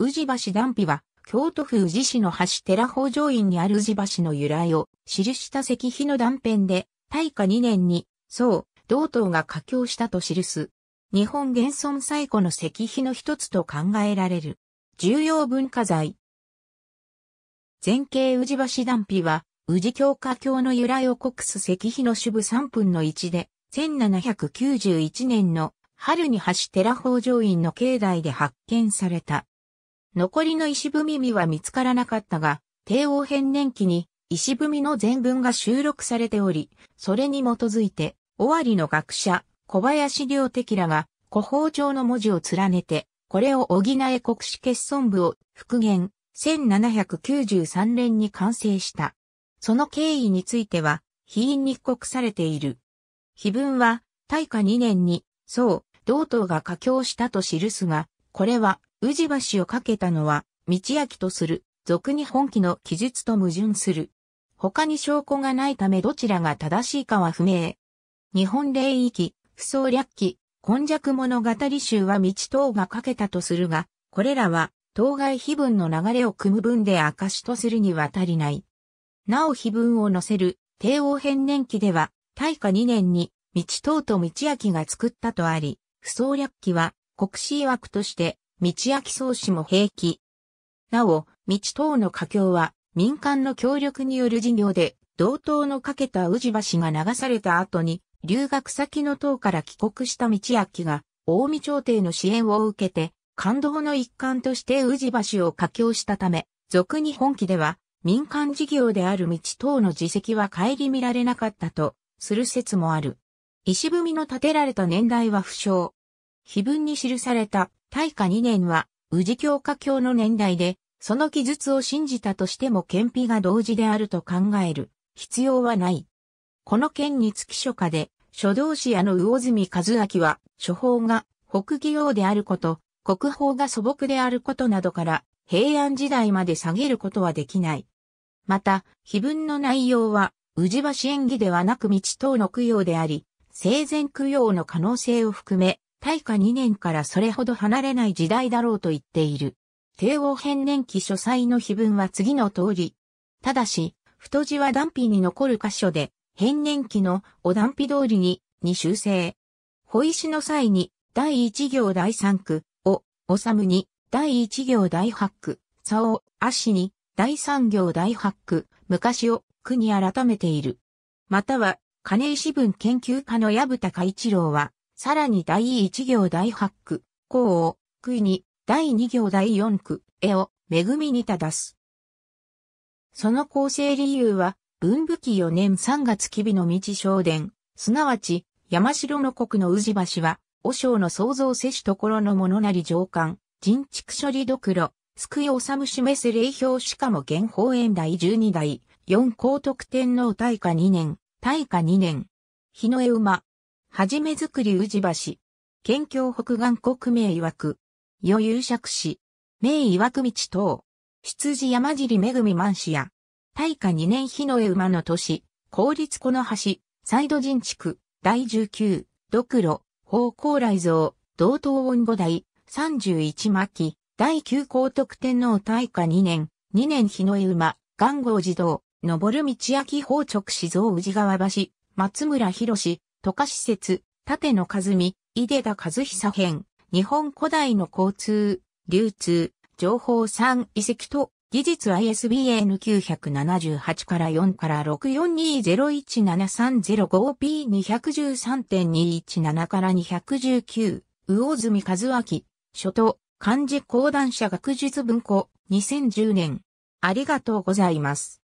宇治橋断碑は、京都府宇治市の橋寺法上院にある宇治橋の由来を記した石碑の断片で、大化2年に、宋、道東が架橋したと記す。日本現存最古の石碑の一つと考えられる。重要文化財。前景宇治橋断碑は、宇治教科教の由来を国す石碑の主部3分の1で、1791年の春に橋寺法上院の境内で発見された。残りの石踏みは見つからなかったが、帝王編年期に石踏みの全文が収録されており、それに基づいて、尾張の学者、小林良的らが、古法帳の文字を連ねて、これを補え国史欠損部を復元、1793年に完成した。その経緯については、非印に刻されている。碑文は、大化2年に、そう、道東が佳境したと記すが、これは、宇治橋を架けたのは、道明とする、俗に本記の記述と矛盾する。他に証拠がないためどちらが正しいかは不明。日本霊域、不相略記、今弱物語集は道等がかけたとするが、これらは、当該碑文の流れを組む文で証とするには足りない。なお碑文を載せる、帝王編年記では、大化2年に、道等と道明が作ったとあり、不相略記は、国史枠として、道明創氏も平気。なお、道東の架橋は民間の協力による事業で、同等の架けた宇治橋が流された後に、留学先の党から帰国した道明が、大見朝廷の支援を受けて、感動の一環として宇治橋を架橋したため、俗に本気では、民間事業である道等の自責は顧みられなかったと、する説もある。石踏みの建てられた年代は不詳。碑文に記された大化2年は、宇治教科教の年代で、その記述を信じたとしても憲費が同時であると考える必要はない。この件につき書家で、書道士屋の魚住和明は、書法が北義王であること、国宝が素朴であることなどから、平安時代まで下げることはできない。また、碑文の内容は、宇治橋演技ではなく道等の供養であり、生前供養の可能性を含め、大化2年からそれほど離れない時代だろうと言っている。帝王変年期書斎の碑文は次の通り。ただし、太字は断碑に残る箇所で、変年期のお断碑通りに、に修正。保石の際に、第一行第三句、を、おさむに、第一行第八句、さお、あしに、第三行第八句、昔を、句に改めている。または、金石文研究家の矢蓋隆一郎は、さらに第1行第8区、項を、区に、第2行第4区、絵を、恵みに正す。その構成理由は、文武器4年3月吉日の道正殿、すなわち、山城の国の宇治橋は、和尚の創造せしところのものなり上官、人畜処理どくろ、救い治むめせ霊表しかも現法園第12代、四皇徳天皇大化2年、大化2年、日の絵馬、はじめづくり宇治橋。県境北岸国名曰く。余裕釈氏。名曰く道等。羊山尻恵満氏や。大化二年日の江馬の都市。公立この橋。サイド人畜。第十九。ドクロ。方向来像。道東温五代。十一巻。第九高徳天皇大化二年。二年日の江馬。元号児童。登る道明宝直志蔵宇治川橋。松村博士、都下施設、立野和美、井出田和久編、日本古代の交通、流通、情報3遺跡と、技術 ISBN 978から4から 642017305P213.217 から219、魚住和明、書と、漢字講談社学術文庫、2010年。ありがとうございます。